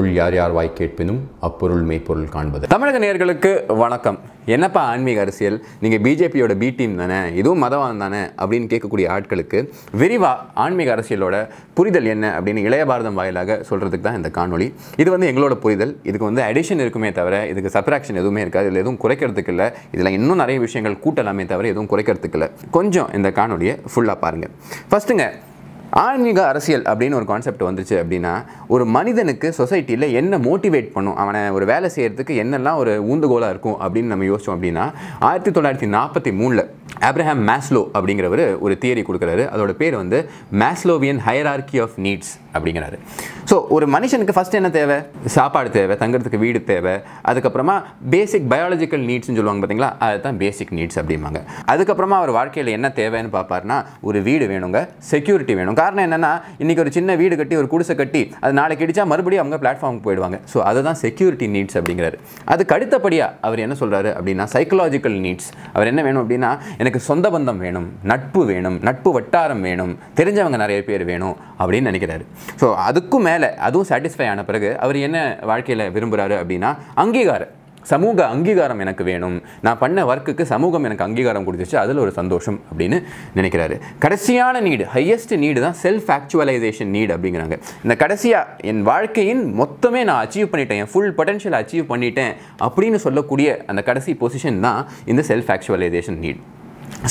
அப்பொருள் யார் யார் வாய் கேட்பினும் அப்பொருள் மெய்ப்பொருள் காண்பது தமிழக நேர்களுக்கு வணக்கம் என்னப்பா ஆன்மீக அரசியல் நீங்கள் பிஜேபியோட பி டீம் தானே இதுவும் மதவான் தானே அப்படின்னு கேட்கக்கூடிய ஆட்களுக்கு விரிவாக ஆன்மீக அரசியலோட புரிதல் என்ன அப்படின்னு இளைய பாரதம் வாயிலாக சொல்கிறதுக்கு தான் இந்த காணொலி இது வந்து எங்களோட புரிதல் இதுக்கு வந்து அடிஷன் இருக்குமே தவிர இதுக்கு சப்ராக்ஷன் எதுவுமே இருக்காது இதில் எதுவும் குறைக்கிறதுக்கு இல்லை இதில் இன்னும் நிறைய விஷயங்கள் கூட்டலாமே தவிர எதுவும் குறைக்கிறதுக்கு இல்லை கொஞ்சம் இந்த காணொலியை ஃபுல்லாக பாருங்கள் ஃபஸ்ட்டுங்க ஆன்மீக அரசியல் அப்படின்னு ஒரு கான்செப்ட் வந்துச்சு அப்படின்னா ஒரு மனிதனுக்கு சொசைட்டியில் என்ன மோட்டிவேட் பண்ணும் அவனை ஒரு வேலை செய்கிறதுக்கு என்னெல்லாம் ஒரு ஊந்துகோலாக இருக்கும் அப்படின்னு நம்ம யோசித்தோம் அப்படின்னா ஆயிரத்தி தொள்ளாயிரத்தி நாற்பத்தி மூணில் ஆப்ரஹாம் மேஸ்லோ அப்படிங்கிறவர் ஒரு தியரி கொடுக்குறாரு அதோட பேர் வந்து மேஸ்லோவியன் ஹையரார்கி ஆஃப் நீட்ஸ் அப்படிங்கிறாரு ஸோ ஒரு மனுஷனுக்கு ஃபஸ்ட் என்ன தேவை சாப்பாடு தேவை தங்குறதுக்கு வீடு தேவை அதுக்கப்புறமா பேசிக் பயாலஜிக்கல் நீட்ஸ்னு சொல்லுவாங்க பார்த்தீங்களா அதுதான் பேசிக் நீட்ஸ் அப்படிம்பாங்க அதுக்கப்புறமா அவர் வாழ்க்கையில் என்ன தேவைன்னு பார்ப்பாருனா ஒரு வீடு வேணுங்க செக்யூரிட்டி வேணுங்க காரணம் என்னென்னா இன்றைக்கி ஒரு சின்ன வீடு கட்டி ஒரு குடிசை கட்டி அது நாளைக்கு இடிச்சா மறுபடியும் அவங்க பிளாட்ஃபார்முக்கு போயிடுவாங்க ஸோ அதுதான் செக்யூரிட்டி நீட்ஸ் அப்படிங்கிறாரு அதுக்கு அடுத்தபடியாக அவர் என்ன சொல்கிறாரு அப்படின்னா சைக்கலாஜிக்கல் நீட்ஸ் அவர் என்ன வேணும் அப்படின்னா எனக்கு சொந்த பந்தம் வேணும் நட்பு வேணும் நட்பு வட்டாரம் வேணும் தெரிஞ்சவங்க நிறைய பேர் வேணும் அப்படின்னு நினைக்கிறாரு ஸோ அதுக்கும் மேலே அதுவும் சாட்டிஸ்ஃபை ஆன பிறகு அவர் என்ன வாழ்க்கையில் விரும்புகிறாரு அப்படின்னா அங்கீகாரம் சமூக அங்கீகாரம் எனக்கு வேணும் நான் பண்ண ஒர்க்குக்கு சமூகம் எனக்கு அங்கீகாரம் கொடுத்துச்சு அதில் ஒரு சந்தோஷம் அப்படின்னு நினைக்கிறாரு கடைசியான நீடு ஹையஸ்ட் நீடு தான் செல்ஃப் ஆக்சுவலைசேஷன் நீடு அப்படிங்கிறாங்க இந்த கடைசியாக என் வாழ்க்கையின் மொத்தமே நான் அச்சீவ் பண்ணிட்டேன் என் ஃபுல் பொட்டன்ஷியல் அச்சீவ் பண்ணிட்டேன் அப்படின்னு சொல்லக்கூடிய அந்த கடைசி பொசிஷன் தான் இந்த செல்ஃப் ஆக்சுவலைசேஷன் நீட்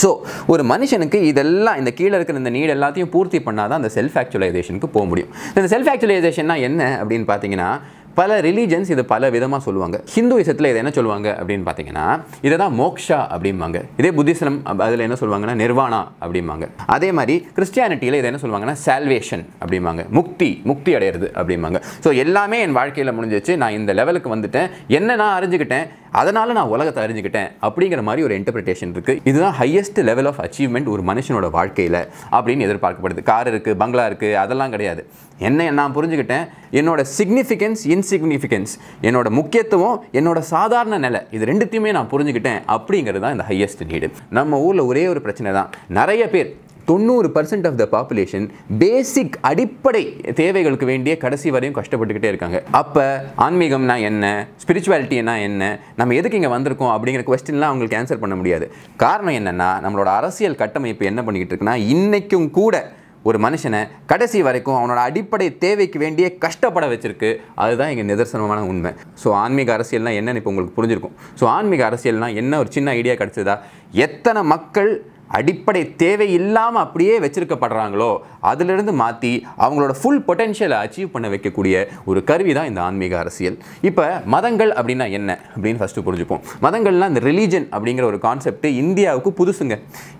ஸோ ஒரு மனுஷனுக்கு இதெல்லாம் இந்த கீழே இருக்கிற இந்த நீட் எல்லாத்தையும் பூர்த்தி பண்ணால் தான் அந்த செல்ஃப் ஆக்சுவலைசேஷனுக்கு போக முடியும் இந்த செல்ஃப் ஆக்சுவலைசேஷன்னா என்ன அப்படின்னு பார்த்தீங்கன்னா பல ரிலீஜன்ஸ் இது பல விதமாக சொல்லுவாங்க ஹிந்துவிசத்தில் இதை என்ன சொல்லுவாங்க அப்படின்னு பார்த்தீங்கன்னா இதை தான் மோக்ஷா அப்படிம்பாங்க இதே புத்திசலம் அதில் என்ன சொல்லுவாங்கன்னா நிர்வாணா அப்படிம்பாங்க அதே மாதிரி கிறிஸ்டியானிட்டியில் இதை என்ன சொல்லுவாங்கன்னா சால்வேஷன் அப்படிம்பாங்க முக்தி முக்தி அடையிறது அப்படிம்பாங்க ஸோ எல்லாமே என் வாழ்க்கையில் முடிஞ்சிச்சு நான் இந்த லெவலுக்கு வந்துட்டேன் என்ன நான் அறிஞ்சுக்கிட்டேன் அதனால் நான் உலகத்தை அறிஞ்சிக்கிட்டேன் அப்படிங்கிற மாதிரி ஒரு இன்டர்பிரிட்டேஷன் இருக்குது இதுதான் ஹையஸ்ட் லெவல் ஆஃப் அச்சீவ்மெண்ட் ஒரு மனுஷனோட வாழ்க்கையில் அப்படின்னு எதிர்பார்க்கப்படுது கார் இருக்குது பங்களா இருக்குது அதெல்லாம் கிடையாது என்ன நான் புரிஞ்சுக்கிட்டேன் என்னோட சிக்னிஃபிகன்ஸ் இன்சிக்னிஃபிகன்ஸ் என்னோட முக்கியத்துவம் என்னோட சாதாரண நிலை இது ரெண்டுத்தையுமே நான் புரிஞ்சுக்கிட்டேன் அப்படிங்கிறது தான் இந்த ஹையஸ்ட் நீடு நம்ம ஊரில் ஒரே ஒரு பிரச்சனை தான் நிறைய பேர் தொண்ணூறு percent of the population basic அடிப்படை தேவைகளுக்கு வேண்டிய கடைசி வரையும் கஷ்டப்பட்டுக்கிட்டே இருக்காங்க அப்போ ஆன்மீகம்னா என்ன ஸ்பிரிச்சுவாலிட்டினா என்ன நம்ம எதுக்கு இங்கே வந்திருக்கோம் அப்படிங்கிற கொஸ்டின்லாம் அவங்களுக்கு ஆன்சர் பண்ண முடியாது காரணம் என்னென்னா நம்மளோட அரசியல் கட்டமைப்பு என்ன பண்ணிக்கிட்டு இருக்குன்னா இன்றைக்கும் கூட ஒரு மனுஷனை கடைசி வரைக்கும் அவனோட அடிப்படை தேவைக்கு வேண்டிய கஷ்டப்பட வச்சிருக்கு அதுதான் எங்கள் நிதர்சனமான உண்மை ஸோ ஆன்மீக அரசியல்னால் என்னென்னு இப்போ உங்களுக்கு புரிஞ்சிருக்கும் ஸோ ஆன்மீக அரசியல்னால் என்ன ஒரு சின்ன ஐடியா கிடச்சதா எத்தனை மக்கள் அடிப்படை தேவை இல்லாமல் அப்படியே வச்சுருக்கப்படுறாங்களோ அதிலிருந்து மாற்றி அவங்களோட ஃபுல் பொட்டென்ஷியலை அச்சீவ் பண்ண வைக்கக்கூடிய ஒரு கருவி தான் இந்த ஆன்மீக அரசியல் இப்போ மதங்கள் அப்படின்னா என்ன அப்படின்னு ஃபஸ்ட்டு புரிஞ்சுப்போம் மதங்கள்லாம் இந்த ரிலீஜன் அப்படிங்கிற ஒரு கான்செப்ட் இந்தியாவுக்கு புதுசுங்க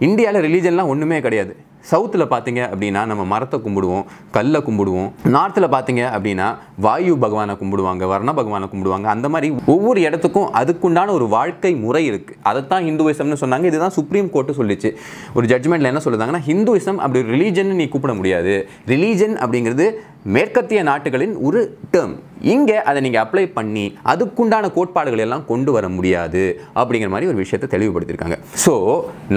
இந்தியாவில் ரிலீஜன்லாம் ஒன்றுமே கிடையாது சவுத்தில் பார்த்தீங்க அப்படின்னா நம்ம மரத்தை கும்பிடுவோம் கல்லை கும்பிடுவோம் நார்த்தில் பார்த்தீங்க அப்படின்னா வாயு பகவானை கும்பிடுவாங்க வர்ண பகவானை கும்பிடுவாங்க அந்த மாதிரி ஒவ்வொரு இடத்துக்கும் அதுக்குண்டான ஒரு வாழ்க்கை முறை இருக்குது அதைத்தான் ஹிந்துவிசம்னு சொன்னாங்க இதுதான் சுப்ரீம் கோர்ட்டு சொல்லிச்சு ஒரு ஜட்மெண்ட்டில் என்ன சொல்லுதாங்கன்னா ஹிந்துவிசம் அப்படி ஒரு ரிலீஜன் நீ கூப்பிட முடியாது ரிலீஜன் அப்படிங்கிறது மேற்கத்திய நாட்டுகளின் ஒரு டேர்ம் இங்கே அதை நீங்கள் அப்ளை பண்ணி அதுக்குண்டான கோட்பாடுகள் எல்லாம் கொண்டு வர முடியாது அப்படிங்கிற மாதிரி ஒரு விஷயத்தை தெளிவுபடுத்தியிருக்காங்க ஸோ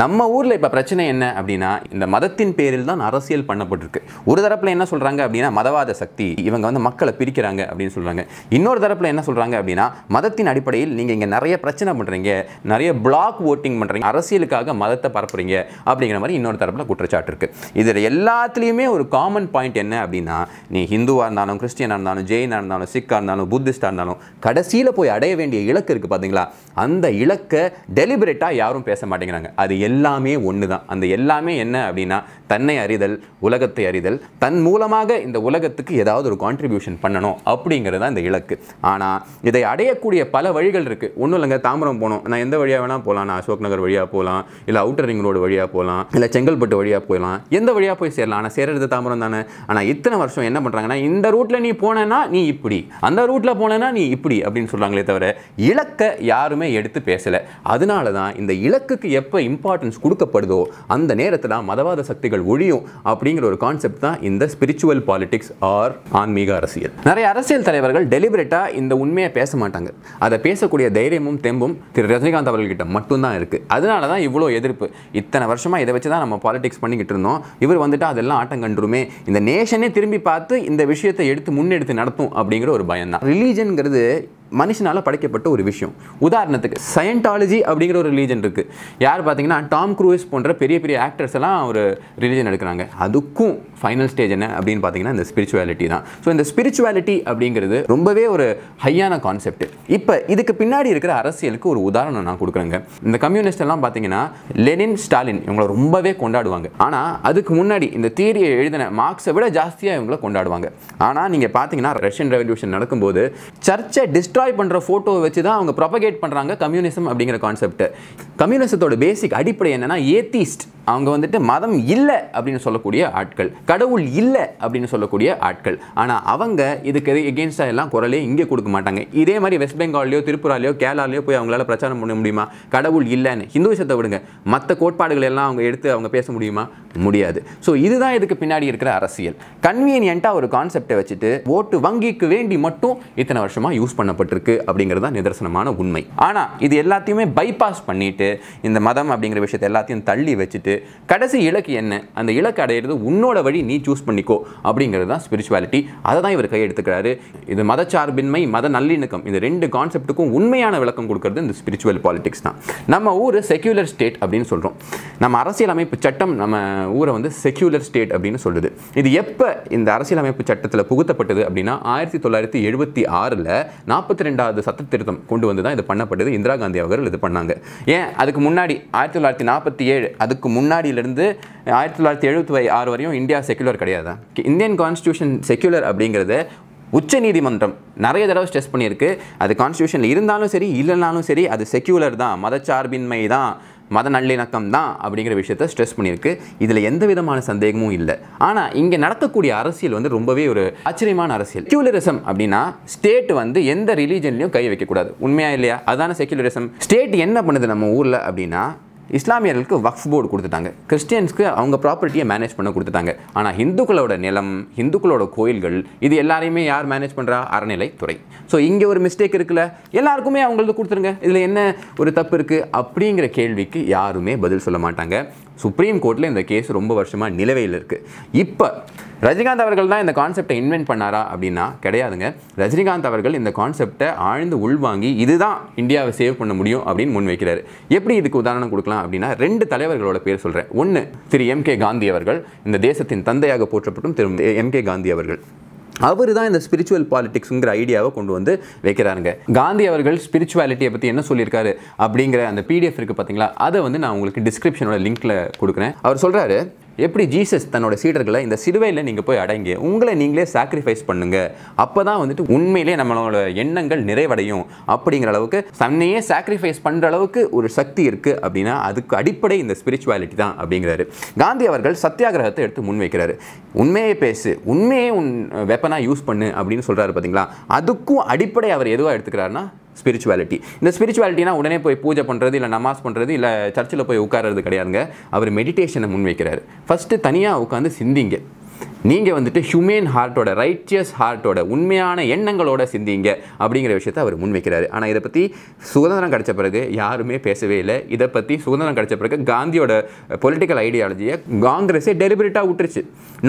நம்ம ஊரில் இப்போ பிரச்சனை என்ன அப்படின்னா இந்த மதத்தின் பேரில் தான் அரசியல் பண்ணப்பட்டிருக்கு ஒரு தரப்பில் என்ன சொல்கிறாங்க அப்படின்னா மதவாத சக்தி இவங்க வந்து மக்களை பிரிக்கிறாங்க அப்படின்னு சொல்கிறாங்க இன்னொரு தரப்பில் என்ன சொல்கிறாங்க அப்படின்னா மதத்தின் அடிப்படையில் நீங்கள் இங்கே நிறைய பிரச்சனை பண்ணுறீங்க நிறைய பிளாக் ஓட்டிங் பண்ணுறீங்க அரசியலுக்காக மதத்தை பரப்புறீங்க அப்படிங்கிற மாதிரி இன்னொரு தரப்பில் குற்றச்சாட்டு இருக்குது இதில் எல்லாத்துலேயுமே ஒரு காமன் பாயிண்ட் என்ன அப்படின்னா நீ ஹிந்துவாக இருந்தாலும் கிறிஸ்டியனாக இருந்தாலும் ஜெயினாக இருந்தாலும் சிக்காக இருந்தாலும் புத்திஸ்டாக இருந்தாலும் கடைசியில் போய் அடைய வேண்டிய இலக்கு இருக்குது பார்த்தீங்களா அந்த இலக்கை டெலிபரேட்டாக யாரும் பேச மாட்டேங்கிறாங்க அது எல்லாமே ஒன்று தான் அந்த எல்லாமே என்ன அப்படின்னா தன்னை அறிதல் உலகத்தை அறிதல் தன் மூலமாக இந்த உலகத்துக்கு ஏதாவது ஒரு கான்ட்ரிபியூஷன் பண்ணணும் அப்படிங்கிறது தான் இந்த இலக்கு ஆனால் இதை அடையக்கூடிய பல வழிகள் இருக்குது ஒன்றும் இல்லைங்க தாம்பரம் போகணும் நான் எந்த வழியாக வேணால் போகலாம் நான் அசோக் நகர் வழியாக போகலாம் இல்லை அவுட்டர் ரிங் ரோடு வழியாக போகலாம் இல்லை செங்கல்பட்டு வழியாக போயிடலாம் எந்த வழியாக போய் சேரலாம் ஆனால் சேர்றது தாமரம் தானே ஆனால் இத்தனை வருஷம் என்ன என்ன பண்ணுறாங்கன்னா இந்த ரூட்டில் நீ போனேன்னா நீ இப்படி அந்த ரூட்டில் போனேன்னா நீ இப்படி அப்படின்னு சொல்கிறாங்களே தவிர இலக்கை யாருமே எடுத்து பேசலை அதனால தான் இந்த இலக்குக்கு எப்போ இம்பார்ட்டன்ஸ் கொடுக்கப்படுதோ அந்த நேரத்தில் மதவாத சக்திகள் ஒழியும் அப்படிங்கிற ஒரு கான்செப்ட் தான் இந்த ஸ்பிரிச்சுவல் பாலிடிக்ஸ் ஆர் ஆன்மீக அரசியல் நிறைய அரசியல் தலைவர்கள் டெலிபரேட்டாக இந்த உண்மையை பேச மாட்டாங்க அதை பேசக்கூடிய தைரியமும் தெம்பும் திரு ரஜினிகாந்த் அவர்கள்கிட்ட மட்டும்தான் இருக்குது அதனால தான் இவ்வளோ எதிர்ப்பு இத்தனை வருஷமாக இதை வச்சு தான் நம்ம பாலிடிக்ஸ் பண்ணிக்கிட்டு இருந்தோம் இவர் வந்துட்டு அதெல்லாம் ஆட்டம் கண்டுருமே இந்த நேஷனே திரும்பி பார்த்து பார்த்து இந்த விஷயத்தை எடுத்து முன்னெடுத்து நடத்தும் அப்படிங்கிற ஒரு பயம் தான் ரிலீஜன்கிறது மனுஷனால் படைக்கப்பட்ட ஒரு விஷயம் உதாரணத்துக்கு சயன்டாலஜி அப்படிங்கிற ஒரு ரிலீஜன் இருக்குது யார் பார்த்தீங்கன்னா டாம் க்ரூஸ் போன்ற பெரிய பெரிய ஆக்டர்ஸ் எல்லாம் ஒரு ரிலீஜன் எடுக்கிறாங்க அதுக்கும் ஃபைனல் ஸ்டேஜ் என்ன அப்படின்னு பார்த்தீங்கன்னா இந்த ஸ்பிரிச்சுவாலிட்டி தான் ஸோ இந்த ஸ்பிரிச்சுவாலிட்டி அப்படிங்கிறது ரொம்பவே ஒரு ஹையான கான்செப்ட் இப்போ இதுக்கு பின்னாடி இருக்கிற அரசியலுக்கு ஒரு உதாரணம் நான் கொடுக்குறேங்க இந்த கம்யூனிஸ்ட் எல்லாம் பார்த்தீங்கன்னா லெனின் ஸ்டாலின் இவங்களை ரொம்பவே கொண்டாடுவாங்க ஆனால் அதுக்கு முன்னாடி இந்த தியரியை எழுதின மார்க்ஸை விட ஜாஸ்தியாக இவங்கள கொண்டாடுவாங்க ஆனால் நீங்கள் பார்த்தீங்கன்னா ரஷ்யன் ரெவல்யூஷன் நடக்கும்போது சர்ச்சை டிஸ்ட்ரா டிஸ்ட்ராய் பண்ணுற ஃபோட்டோவை வச்சு தான் அவங்க ப்ரொபகேட் பண்ணுறாங்க கம்யூனிசம் அப்படிங்கிற கான்செப்ட் கம்யூனிசத்தோட பேசிக் அடிப்படை என்னென்னா ஏத்திஸ்ட் அவங்க வந்துட்டு மதம் இல்லை அப்படின்னு சொல்லக்கூடிய ஆட்கள் கடவுள் இல்லை அப்படின்னு சொல்லக்கூடிய ஆட்கள் ஆனால் அவங்க இதுக்கு எகேன்ஸ்டாக எல்லாம் குரலே இங்கே கொடுக்க மாட்டாங்க இதே மாதிரி வெஸ்ட் பெங்கால்லையோ திருப்புராலையோ கேரளாலையோ போய் அவங்களால பிரச்சாரம் பண்ண முடியுமா கடவுள் இல்லைன்னு ஹிந்துவிசத்தை விடுங்க மற்ற கோட்பாடுகள் எல்லாம் அவங்க எடுத்து அவங்க பேச முடியுமா முடியாது ஸோ இதுதான் இதுக்கு பின்னாடி இருக்கிற அரசியல் கன்வீனியண்ட்டாக ஒரு கான்செப்டை வச்சுட்டு ஓட்டு வங்கிக்கு வேண்டி மட்டும் இத்தனை வருஷமாக யூஸ் பண்ணப்பட்டு ஏற்பட்டிருக்கு அப்படிங்கிறது தான் நிதர்சனமான உண்மை ஆனால் இது எல்லாத்தையுமே பைபாஸ் பண்ணிட்டு இந்த மதம் அப்படிங்கிற விஷயத்தை எல்லாத்தையும் தள்ளி வச்சுட்டு கடைசி இலக்கு என்ன அந்த இலக்கு அடையிறது உன்னோட வழி நீ சூஸ் பண்ணிக்கோ அப்படிங்கிறது தான் ஸ்பிரிச்சுவாலிட்டி அதை தான் இவர் கையெடுத்துக்கிறாரு இது மதச்சார்பின்மை மத நல்லிணக்கம் இந்த ரெண்டு கான்செப்டுக்கும் உண்மையான விளக்கம் கொடுக்கறது இந்த ஸ்பிரிச்சுவல் பாலிடிக்ஸ் தான் நம்ம ஊர் செக்யூலர் ஸ்டேட் அப்படின்னு சொல்கிறோம் நம்ம அரசியலமைப்பு சட்டம் நம்ம ஊரை வந்து செக்யூலர் ஸ்டேட் அப்படின்னு சொல்லுது இது எப்போ இந்த அரசியலமைப்பு சட்டத்தில் புகுத்தப்பட்டது அப்படின்னா ஆயிரத்தி தொள்ளாயிரத்தி எழுபத்தி ஆறில் நாற்பத்தி இருபத்தி ரெண்டாவது சட்ட திருத்தம் கொண்டு வந்து தான் இது பண்ணப்பட்டது இந்திரா காந்தி அவர்கள் இது பண்ணாங்க ஏன் அதுக்கு முன்னாடி ஆயிரத்தி தொள்ளாயிரத்தி நாற்பத்தி ஏழு அதுக்கு முன்னாடியிலிருந்து ஆயிரத்தி தொள்ளாயிரத்தி எழுபத்தி ஆறு வரையும் இந்தியா செக்யூலர் கிடையாது இந்தியன் கான்ஸ்டியூஷன் செக்யூலர் அப்படிங்கிறது உச்ச நீதிமன்றம் நிறைய தடவை ஸ்ட்ரெஸ் பண்ணியிருக்கு அது கான்ஸ்டியூஷனில் இருந்தாலும் சரி இல்லைனாலும் சரி அது செக்யூலர் தான் மதச்சார்பின்மை தான் மத நல்லிணக்கம் தான் அப்படிங்கிற விஷயத்தை ஸ்ட்ரெஸ் பண்ணியிருக்கு இதில் எந்த விதமான சந்தேகமும் இல்லை ஆனால் இங்கே நடக்கக்கூடிய அரசியல் வந்து ரொம்பவே ஒரு ஆச்சரியமான அரசியல் செக்யூலரிசம் அப்படின்னா ஸ்டேட் வந்து எந்த ரிலீஜன்லையும் கை வைக்கக்கூடாது உண்மையா இல்லையா அதான செக்யூலரிசம் ஸ்டேட் என்ன பண்ணுது நம்ம ஊரில் அப்படின்னா இஸ்லாமியர்களுக்கு வக்ஃப் போர்டு கொடுத்துட்டாங்க கிறிஸ்டியன்ஸ்க்கு அவங்க ப்ராப்பர்ட்டியை மேனேஜ் பண்ண கொடுத்துட்டாங்க ஆனால் ஹிந்துக்களோட நிலம் ஹிந்துக்களோட கோயில்கள் இது எல்லாரையுமே யார் மேனேஜ் பண்ணுறா அறநிலைத்துறை ஸோ இங்கே ஒரு மிஸ்டேக் இருக்குல்ல எல்லாருக்குமே அவங்களுக்கு கொடுத்துருங்க இதில் என்ன ஒரு தப்பு இருக்குது அப்படிங்கிற கேள்விக்கு யாருமே பதில் சொல்ல மாட்டாங்க சுப்ரீம் கோர்ட்டில் இந்த கேஸ் ரொம்ப வருஷமாக நிலவையில் இருக்குது இப்போ ரஜினிகாந்த் அவர்கள் தான் இந்த கான்செப்டை இன்வென்ட் பண்ணாரா அப்படின்னா கிடையாதுங்க ரஜினிகாந்த் அவர்கள் இந்த கான்செப்டை ஆழ்ந்து உள்வாங்கி இதுதான் இந்தியாவை சேவ் பண்ண முடியும் அப்படின்னு முன்வைக்கிறார் எப்படி இதுக்கு உதாரணம் கொடுக்கலாம் அப்படின்னா ரெண்டு தலைவர்களோட பேர் சொல்கிறேன் ஒன்று திரு எம் கே காந்தி அவர்கள் இந்த தேசத்தின் தந்தையாக போற்றப்பட்டும் திரு எம் கே காந்தி அவர்கள் அவர் தான் இந்த ஸ்பிரிச்சுவல் பாலிடிக்ஸுங்கிற ஐடியாவை கொண்டு வந்து வைக்கிறாருங்க காந்தி அவர்கள் ஸ்பிரிச்சுவாலிட்டியை பற்றி என்ன சொல்லியிருக்காரு அப்படிங்கிற அந்த பிடிஎஃப் இருக்குது பார்த்தீங்களா அதை வந்து நான் உங்களுக்கு டிஸ்கிரிப்ஷனோட லிங்க்கில் கொடுக்குறேன் அவர் சொல்கிறாரு எப்படி ஜீசஸ் தன்னோட சீடர்களை இந்த சிலுவையில் நீங்கள் போய் அடங்கி உங்களை நீங்களே சாக்ரிஃபைஸ் பண்ணுங்கள் அப்போ தான் வந்துட்டு உண்மையிலே நம்மளோட எண்ணங்கள் நிறைவடையும் அப்படிங்கிற அளவுக்கு தன்னையே சாக்ரிஃபைஸ் பண்ணுற அளவுக்கு ஒரு சக்தி இருக்குது அப்படின்னா அதுக்கு அடிப்படை இந்த ஸ்பிரிச்சுவாலிட்டி தான் அப்படிங்கிறாரு காந்தி அவர்கள் சத்தியாகிரகத்தை எடுத்து முன்வைக்கிறாரு உண்மையே பேசு உண்மையை உன் வெப்பனாக யூஸ் பண்ணு அப்படின்னு சொல்கிறாரு பார்த்தீங்களா அதுக்கும் அடிப்படை அவர் எதுவாக எடுத்துக்கிறாருன்னா ஸ்பிரிச்சுவாலிட்டி இந்த ஸ்பிரிச்சுவாலிட்டினா உடனே போய் பூஜை பண்ணுறது இல்லை நமாஸ் பண்ணுறது இல்லை சர்ச்சில் போய் உட்காரது கிடையாதுங்க அவர் மெடிடேஷனை முன்வைக்கிறார் ஃபஸ்ட்டு தனியாக உட்காந்து சிந்திங்க நீங்கள் வந்துட்டு ஹியூமேன் ஹார்ட்டோட ரைட்டியஸ் ஹார்ட்டோட உண்மையான எண்ணங்களோட சிந்திங்க அப்படிங்கிற விஷயத்த அவர் முன்வைக்கிறாரு ஆனால் இதை பற்றி சுதந்திரம் கிடைச்ச பிறகு யாருமே பேசவே இல்லை இதை பற்றி சுதந்திரம் கிடைச்ச பிறகு காந்தியோட பொலிட்டிக்கல் ஐடியாலஜியை காங்கிரஸே டெலிபரேட்டாக விட்டுருச்சு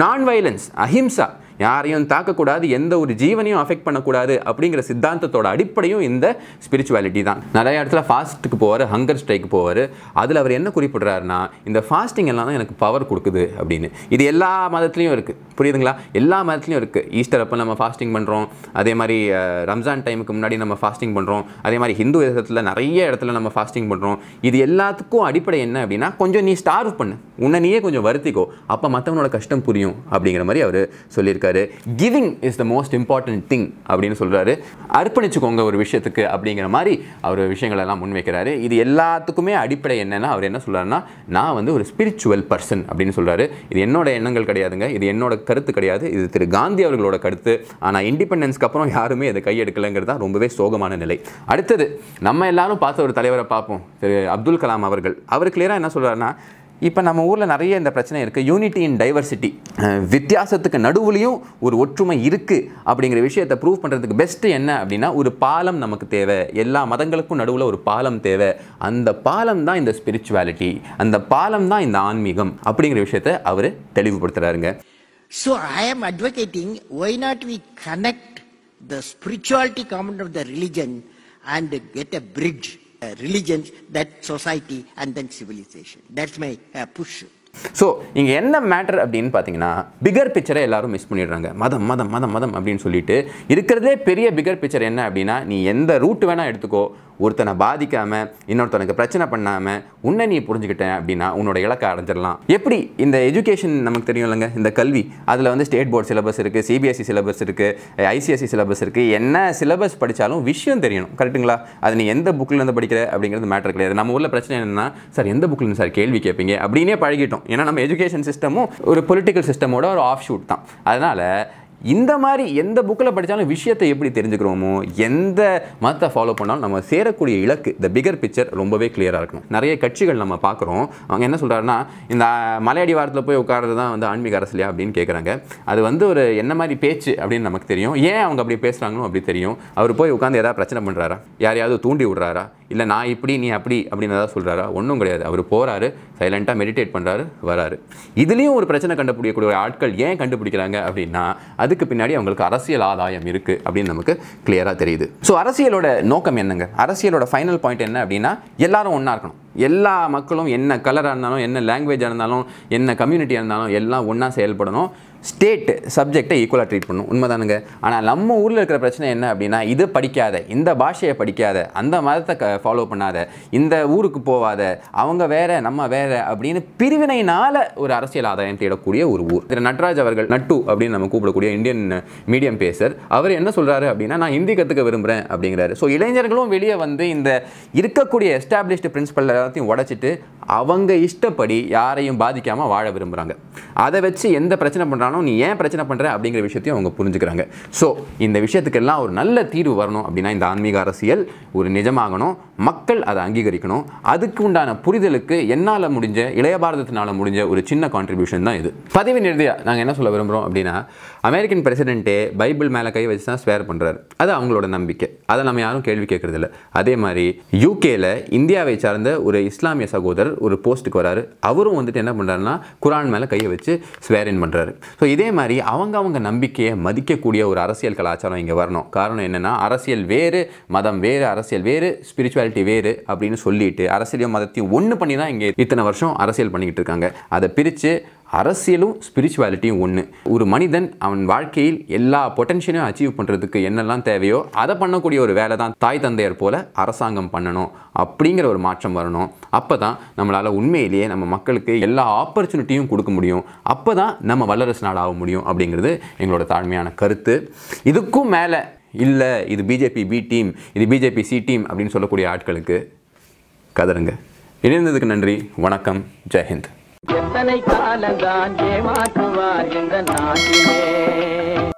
நான் வயலன்ஸ் அஹிம்சா யாரையும் தாக்கக்கூடாது எந்த ஒரு ஜீவனையும் அஃபெக்ட் பண்ணக்கூடாது அப்படிங்கிற சித்தாந்தத்தோட அடிப்படையும் இந்த ஸ்பிரிச்சுவாலிட்டி தான் நிறைய இடத்துல ஃபாஸ்ட்டுக்கு போவார் ஹங்கர் ஸ்ட்ரைக் போவார் அதில் அவர் என்ன குறிப்பிட்றாருன்னா இந்த ஃபாஸ்டிங் எல்லாம் தான் எனக்கு பவர் கொடுக்குது அப்படின்னு இது எல்லா மதத்துலேயும் இருக்குது புரியுதுங்களா எல்லா மதத்துலேயும் இருக்குது ஈஸ்டர் அப்போ நம்ம ஃபாஸ்டிங் பண்ணுறோம் அதே மாதிரி ரம்ஜான் டைமுக்கு முன்னாடி நம்ம ஃபாஸ்டிங் பண்ணுறோம் அதே மாதிரி ஹிந்து விதத்தில் நிறைய இடத்துல நம்ம ஃபாஸ்டிங் பண்ணுறோம் இது எல்லாத்துக்கும் அடிப்படை என்ன அப்படின்னா கொஞ்சம் நீ ஸ்டார்வ் பண்ணு உன்னை நீயே கொஞ்சம் வருத்திக்கோ அப்போ மற்றவனோட கஷ்டம் புரியும் அப்படிங்கிற மாதிரி அவர் சொல்லியிருக்காரு சொல்லியிருக்காரு giving is the most important thing அப்படின்னு சொல்கிறாரு அர்ப்பணிச்சுக்கோங்க ஒரு விஷயத்துக்கு அப்படிங்கிற மாதிரி அவர் விஷயங்களெல்லாம் முன்வைக்கிறாரு இது எல்லாத்துக்குமே அடிப்படை என்னென்னா அவர் என்ன சொல்கிறாருன்னா நான் வந்து ஒரு ஸ்பிரிச்சுவல் பர்சன் அப்படின்னு சொல்கிறாரு இது என்னோட எண்ணங்கள் கிடையாதுங்க இது என்னோட கருத்து கிடையாது இது திரு காந்தி அவர்களோட கருத்து ஆனால் இண்டிபெண்டன்ஸ்க்கு அப்புறம் யாருமே இதை கையெடுக்கலைங்கிறது தான் ரொம்பவே சோகமான நிலை அடுத்தது நம்ம எல்லாரும் பார்த்த ஒரு தலைவரை பார்ப்போம் திரு அப்துல் கலாம் அவர்கள் அவர் கிளியராக என்ன சொல்கிறாருன்னா இப்போ நம்ம ஊரில் நிறைய இந்த பிரச்சனை இருக்குது யூனிட்டி இன் டைவர்சிட்டி வித்தியாசத்துக்கு நடுவுலையும் ஒரு ஒற்றுமை இருக்குது அப்படிங்கிற விஷயத்தை ப்ரூவ் பண்ணுறதுக்கு பெஸ்ட்டு என்ன அப்படின்னா ஒரு பாலம் நமக்கு தேவை எல்லா மதங்களுக்கும் நடுவில் ஒரு பாலம் தேவை அந்த பாலம் தான் இந்த ஸ்பிரிச்சுவாலிட்டி அந்த பாலம் தான் இந்த ஆன்மீகம் அப்படிங்கிற விஷயத்த அவர் தெளிவுபடுத்துகிறாருங்க so I am advocating why not we connect the spirituality common of the religion and get a bridge Uh, religions, that society, and then civilization. That's my uh, push. So இங்கே என்ன matter அப்படின்னு பார்த்தீங்கன்னா figure பிக்சரை எல்லாரும் miss பண்ணிடுறாங்க மதம் மதம் மதம் மதம் அப்படின்னு சொல்லிட்டு இருக்கிறதே பெரிய பிகர் பிக்சர் என்ன அப்படின்னா நீ எந்த ரூட் வேணால் எடுத்துக்கோ ஒருத்தனை பாதிக்காமல் இன்னொருத்தனுக்கு பிரச்சனை பண்ணாமல் உன்னை நீ புரிஞ்சுக்கிட்டேன் அப்படின்னா உன்னோட இலக்கை அடைஞ்சிடலாம் எப்படி இந்த எஜுகேஷன் நமக்கு தெரியும் இல்லைங்க இந்த கல்வி அதில் வந்து ஸ்டேட் போர்ட் சிலபஸ் இருக்குது சிபிஎஸ்சி சிலபஸ் இருக்குது ஐசிஎஸ்சி சிலபஸ் இருக்குது என்ன சிலபஸ் படித்தாலும் விஷயம் தெரியணும் கரெக்டுங்களா அது நீ எந்த புக்கிலேருந்து படிக்கிற அப்படிங்கிறது மேட்டர் கிடையாது நம்ம ஊரில் பிரச்சனை என்னென்னா சார் எந்த புக்கில் சார் கேள்வி கேட்பீங்க அப்படின்னே பழகிட்டோம் ஏன்னா நம்ம எஜுகேஷன் சிஸ்டமும் ஒரு பொலிட்டிக்கல் சிஸ்டமோட ஒரு ஆஃப் ஷூட் தான் அதனால் இந்த மாதிரி எந்த புக்கில் படித்தாலும் விஷயத்தை எப்படி தெரிஞ்சுக்கிறோமோ எந்த மதத்தை ஃபாலோ பண்ணாலும் நம்ம சேரக்கூடிய இலக்கு த பிகர் பிக்சர் ரொம்பவே கிளியராக இருக்கணும் நிறைய கட்சிகள் நம்ம பார்க்குறோம் அவங்க என்ன சொல்கிறாருன்னா இந்த மலையடி வாரத்தில் போய் உட்கார்றது தான் வந்து ஆன்மீக அரசியலையா அப்படின்னு கேட்குறாங்க அது வந்து ஒரு என்ன மாதிரி பேச்சு அப்படின்னு நமக்கு தெரியும் ஏன் அவங்க அப்படி பேசுகிறாங்களோ அப்படி தெரியும் அவர் போய் உட்காந்து ஏதாவது பிரச்சனை பண்ணுறாரா யாரையாவது தூண்டி விடுறாரா இல்லை நான் இப்படி நீ அப்படி அப்படின்னு ஏதாவது சொல்கிறாரா ஒன்றும் கிடையாது அவர் போகிறாரு சைலண்ட்டாக மெடிடேட் பண்ணுறாரு வராரு இதுலேயும் ஒரு பிரச்சனை கண்டுபிடிக்கக்கூடிய ஆட்கள் ஏன் கண்டுபிடிக்கிறாங்க அப்படின்னா அது அதுக்கு பின்னாடி அவங்களுக்கு அரசியல் ஆதாயம் இருக்குது அப்படின்னு நமக்கு கிளியராக தெரியுது ஸோ அரசியலோட நோக்கம் என்னங்க அரசியலோட ஃபைனல் பாயிண்ட் என்ன அப்படின்னா எல்லாரும் ஒன்றா இருக்கணும் எல்லா மக்களும் என்ன கலராக இருந்தாலும் என்ன லாங்குவேஜாக இருந்தாலும் என்ன கம்யூனிட்டியாக இருந்தாலும் எல்லாம் ஒன்றா செயல்படணும் ஸ்டேட் சப்ஜெக்டை ஈக்குவலாக ட்ரீட் பண்ணும் உண்மைதானுங்க ஆனால் நம்ம ஊரில் இருக்கிற பிரச்சனை என்ன அப்படின்னா இது படிக்காத இந்த பாஷையை படிக்காத அந்த மதத்தை க ஃபாலோ பண்ணாத இந்த ஊருக்கு போவாத அவங்க வேற நம்ம வேற அப்படின்னு பிரிவினைனால ஒரு அரசியல் ஆதாயம் தேடக்கூடிய ஒரு ஊர் திரு நட்ராஜ் அவர்கள் நட்டு அப்படின்னு நம்ம கூப்பிடக்கூடிய இந்தியன் மீடியம் பேசர் அவர் என்ன சொல்கிறாரு அப்படின்னா நான் ஹிந்தி கற்றுக்க விரும்புகிறேன் அப்படிங்கிறாரு ஸோ இளைஞர்களும் வெளியே வந்து இந்த இருக்கக்கூடிய எஸ்டாப்ளிஷ்டு பிரின்சிபல் எல்லாத்தையும் உடச்சிட்டு அவங்க இஷ்டப்படி யாரையும் பாதிக்காமல் வாழ விரும்புகிறாங்க அதை வச்சு எந்த பிரச்சனை பண்ணுறாங்க காரணம் நீ ஏன் பிரச்சனை பண்ணுற அப்படிங்கிற விஷயத்தையும் அவங்க புரிஞ்சுக்கிறாங்க ஸோ இந்த விஷயத்துக்கெல்லாம் ஒரு நல்ல தீர்வு வரணும் அப்படின்னா இந்த ஆன்மீக அரசியல் ஒரு நிஜமாகணும் மக்கள் அதை அங்கீகரிக்கணும் அதுக்கு உண்டான புரிதலுக்கு என்னால் முடிஞ்ச இளைய பாரதத்தினால் முடிஞ்ச ஒரு சின்ன கான்ட்ரிபியூஷன் தான் இது பதவி நிறுதியாக நாங்கள் என்ன சொல்ல விரும்புகிறோம் அப்படின்னா அமெரிக்கன் பிரசிடென்ட்டே பைபிள் மேலே கை வச்சு தான் ஸ்வேர் பண்ணுறாரு அது அவங்களோட நம்பிக்கை அதை நம்ம யாரும் கேள்வி கேட்குறதில்ல அதே மாதிரி யூகேல இந்தியாவை சார்ந்த ஒரு இஸ்லாமிய சகோதரர் ஒரு போஸ்ட்டுக்கு வராரு அவரும் வந்துட்டு என்ன பண்ணுறாருன்னா குரான் மேலே கையை வச்சு ஸ்வேரின் பண்ணுறாரு ஸோ இதே மாதிரி அவங்க அவங்க நம்பிக்கையை மதிக்கக்கூடிய ஒரு அரசியல் கலாச்சாரம் இங்கே வரணும் காரணம் என்னென்னா அரசியல் வேறு மதம் வேறு அரசியல் வேறு ஸ்பிரிச்சுவாலிட்டி வேறு அப்படின்னு சொல்லிட்டு அரசியலையும் மதத்தையும் ஒன்று பண்ணி தான் இங்கே இத்தனை வருஷம் அரசியல் பண்ணிக்கிட்டு இருக்காங்க அதை பிரித்து அரசியலும் ஸ்பிரிச்சுவாலிட்டியும் ஒன்று ஒரு மனிதன் அவன் வாழ்க்கையில் எல்லா பொட்டன்ஷியலையும் அச்சீவ் பண்ணுறதுக்கு என்னெல்லாம் தேவையோ அதை பண்ணக்கூடிய ஒரு வேலை தான் தாய் தந்தையர் போல் அரசாங்கம் பண்ணணும் அப்படிங்கிற ஒரு மாற்றம் வரணும் அப்போ தான் நம்மளால் உண்மையிலேயே நம்ம மக்களுக்கு எல்லா ஆப்பர்ச்சுனிட்டியும் கொடுக்க முடியும் அப்போ தான் நம்ம வல்லரசு நாடாக முடியும் அப்படிங்கிறது எங்களோட தாழ்மையான கருத்து இதுக்கும் மேலே இல்லை இது பிஜேபி பி டீம் இது பிஜேபி சி டீம் அப்படின்னு சொல்லக்கூடிய ஆட்களுக்கு கதருங்க இணைந்ததுக்கு நன்றி வணக்கம் ஜெயஹிந்த் எத்தனை காலந்தான் ஏமாற்றுவார் இந்த நாட்டிலே